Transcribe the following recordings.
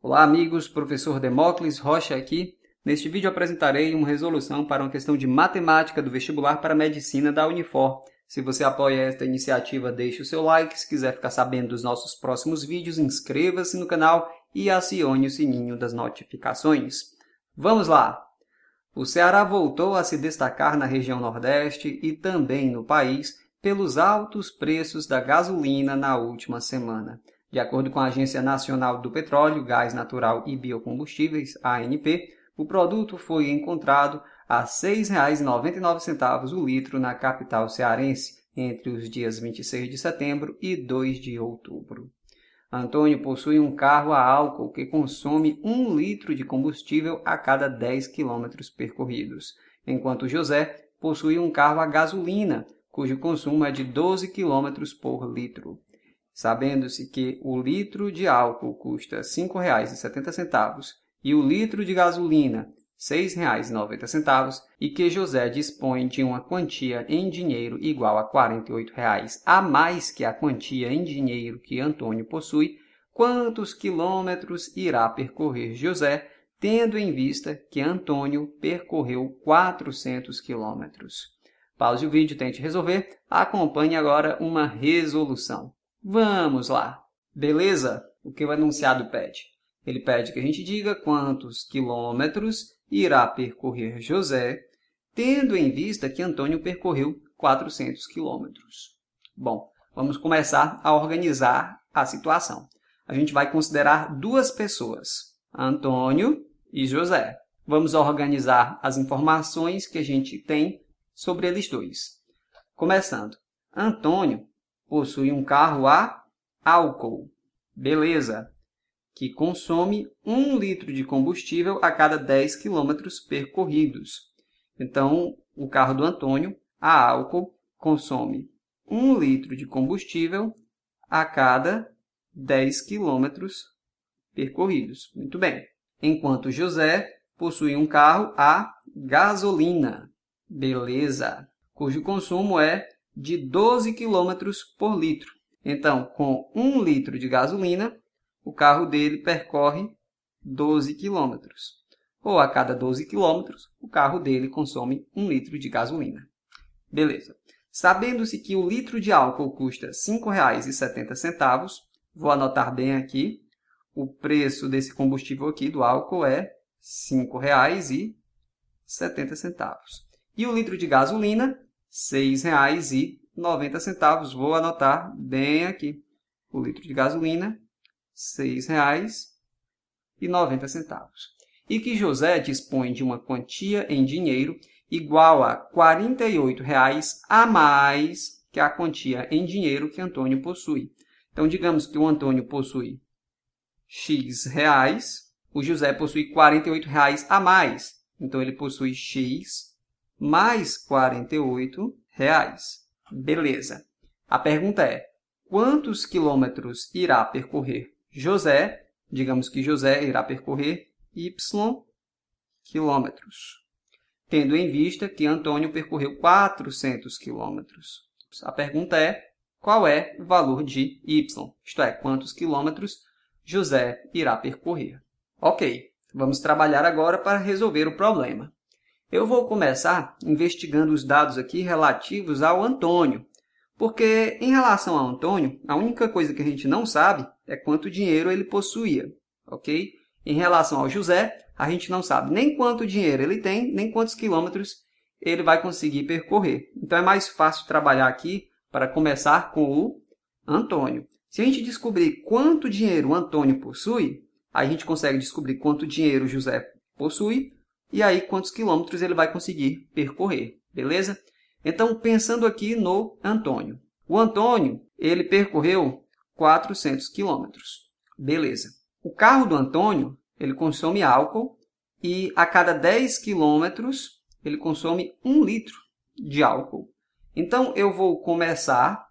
Olá, amigos. Professor Demócles Rocha aqui. Neste vídeo apresentarei uma resolução para uma questão de matemática do vestibular para medicina da Unifor. Se você apoia esta iniciativa, deixe o seu like. Se quiser ficar sabendo dos nossos próximos vídeos, inscreva-se no canal e acione o sininho das notificações. Vamos lá! O Ceará voltou a se destacar na região Nordeste e também no país pelos altos preços da gasolina na última semana. De acordo com a Agência Nacional do Petróleo, Gás Natural e Biocombustíveis, ANP, o produto foi encontrado a R$ 6,99 o litro na capital cearense entre os dias 26 de setembro e 2 de outubro. Antônio possui um carro a álcool que consome um litro de combustível a cada 10 quilômetros percorridos, enquanto José possui um carro a gasolina, cujo consumo é de 12 quilômetros por litro sabendo-se que o litro de álcool custa R$ 5,70 e o litro de gasolina R$ 6,90 e que José dispõe de uma quantia em dinheiro igual a R$ 48,00 a mais que a quantia em dinheiro que Antônio possui, quantos quilômetros irá percorrer José, tendo em vista que Antônio percorreu 400 quilômetros? Pause o vídeo, tente resolver. Acompanhe agora uma resolução. Vamos lá. Beleza? O que o enunciado pede? Ele pede que a gente diga quantos quilômetros irá percorrer José, tendo em vista que Antônio percorreu 400 quilômetros. Bom, vamos começar a organizar a situação. A gente vai considerar duas pessoas, Antônio e José. Vamos organizar as informações que a gente tem sobre eles dois. Começando, Antônio possui um carro a álcool. Beleza. Que consome 1 litro de combustível a cada 10 quilômetros percorridos. Então, o carro do Antônio, a álcool, consome 1 litro de combustível a cada 10 quilômetros percorridos. Muito bem. Enquanto José possui um carro a gasolina. Beleza. Cujo consumo é de 12 km por litro. Então, com 1 litro de gasolina, o carro dele percorre 12 km. Ou a cada 12 km, o carro dele consome 1 litro de gasolina. Beleza. Sabendo-se que o litro de álcool custa R$ 5,70, vou anotar bem aqui, o preço desse combustível aqui, do álcool, é R$ 5,70. E o litro de gasolina 6,90. Vou anotar bem aqui. O litro de gasolina, R$ 6,90. E que José dispõe de uma quantia em dinheiro igual a R$ 48,00 a mais que a quantia em dinheiro que Antônio possui. Então, digamos que o Antônio possui X reais, o José possui R$ 48,00 a mais. Então, ele possui X mais R$ reais. Beleza. A pergunta é: quantos quilômetros irá percorrer José? Digamos que José irá percorrer y quilômetros, tendo em vista que Antônio percorreu 400 quilômetros. A pergunta é: qual é o valor de y? Isto é, quantos quilômetros José irá percorrer? Ok, vamos trabalhar agora para resolver o problema. Eu vou começar investigando os dados aqui relativos ao Antônio, porque em relação ao Antônio, a única coisa que a gente não sabe é quanto dinheiro ele possuía, ok? Em relação ao José, a gente não sabe nem quanto dinheiro ele tem, nem quantos quilômetros ele vai conseguir percorrer. Então é mais fácil trabalhar aqui para começar com o Antônio. Se a gente descobrir quanto dinheiro o Antônio possui, a gente consegue descobrir quanto dinheiro o José possui, e aí quantos quilômetros ele vai conseguir percorrer, beleza? Então, pensando aqui no Antônio. O Antônio, ele percorreu 400 quilômetros, beleza. O carro do Antônio, ele consome álcool e a cada 10 quilômetros ele consome 1 litro de álcool. Então, eu vou começar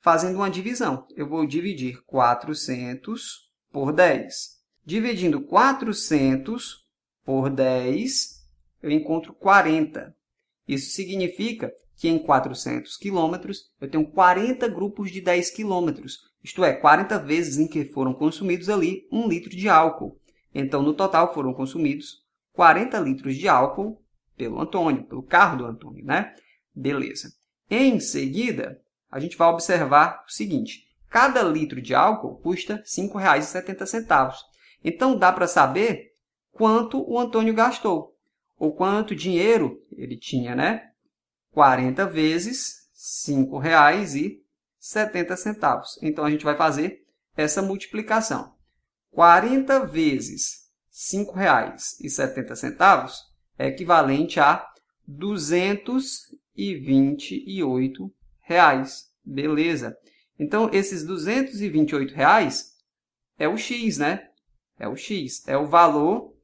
fazendo uma divisão. Eu vou dividir 400 por 10. Dividindo 400 por 10, eu encontro 40. Isso significa que em 400 quilômetros eu tenho 40 grupos de 10 quilômetros, isto é, 40 vezes em que foram consumidos ali um litro de álcool. Então, no total, foram consumidos 40 litros de álcool pelo Antônio, pelo carro do Antônio, né? Beleza. Em seguida, a gente vai observar o seguinte. Cada litro de álcool custa R$ 5,70. Então, dá para saber quanto o Antônio gastou, ou quanto dinheiro ele tinha, né? 40 vezes R$ 5,70. Então, a gente vai fazer essa multiplicação. 40 vezes R$ 5,70 é equivalente a R$ 228. Reais. Beleza. Então, esses 228 reais é o X, né? É o X, é o valor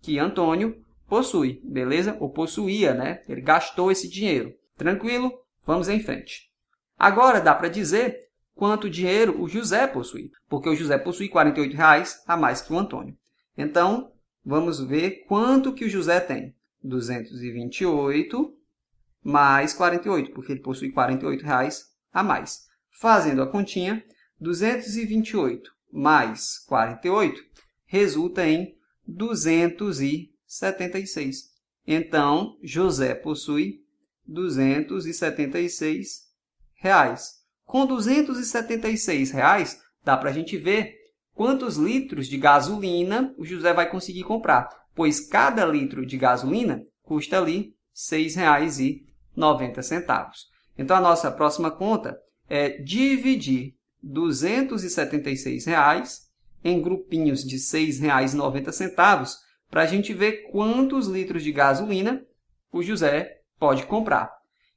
que Antônio possui, beleza? Ou possuía, né? Ele gastou esse dinheiro. Tranquilo? Vamos em frente. Agora dá para dizer quanto dinheiro o José possui, porque o José possui R$ reais a mais que o Antônio. Então, vamos ver quanto que o José tem. 228 mais 48, porque ele possui R$ reais a mais. Fazendo a continha, 228 mais 48 resulta em 276. Então, José possui 276 reais. Com 276 reais, dá para a gente ver quantos litros de gasolina o José vai conseguir comprar, pois cada litro de gasolina custa ali R$ 6,90. Então, a nossa próxima conta é dividir 276 reais em grupinhos de R$ 6,90 para a gente ver quantos litros de gasolina o José pode comprar.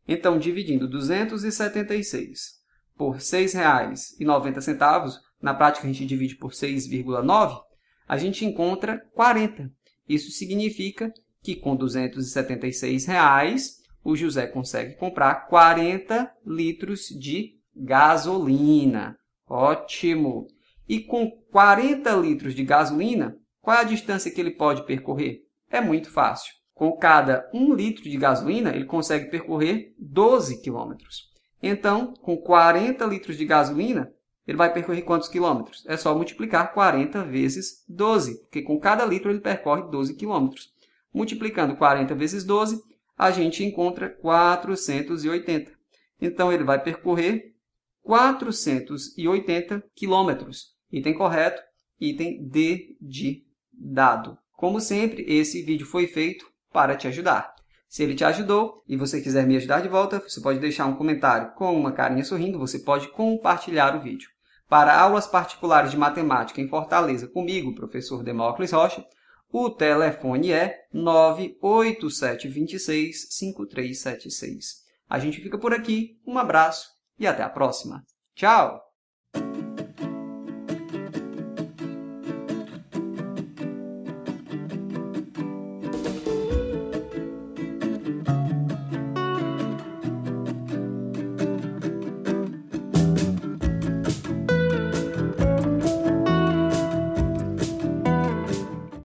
Então, dividindo 276 por R$ 6,90, na prática a gente divide por 6,9, a gente encontra 40. Isso significa que com R$ 276, reais, o José consegue comprar 40 litros de gasolina. Ótimo! E com 40 litros de gasolina, qual é a distância que ele pode percorrer? É muito fácil. Com cada 1 litro de gasolina, ele consegue percorrer 12 quilômetros. Então, com 40 litros de gasolina, ele vai percorrer quantos quilômetros? É só multiplicar 40 vezes 12, porque com cada litro ele percorre 12 quilômetros. Multiplicando 40 vezes 12, a gente encontra 480. Então, ele vai percorrer 480 quilômetros. Item correto, item D de dado. Como sempre, esse vídeo foi feito para te ajudar. Se ele te ajudou e você quiser me ajudar de volta, você pode deixar um comentário com uma carinha sorrindo, você pode compartilhar o vídeo. Para aulas particulares de matemática em Fortaleza comigo, professor Demócles Rocha, o telefone é 987265376. A gente fica por aqui, um abraço e até a próxima. Tchau!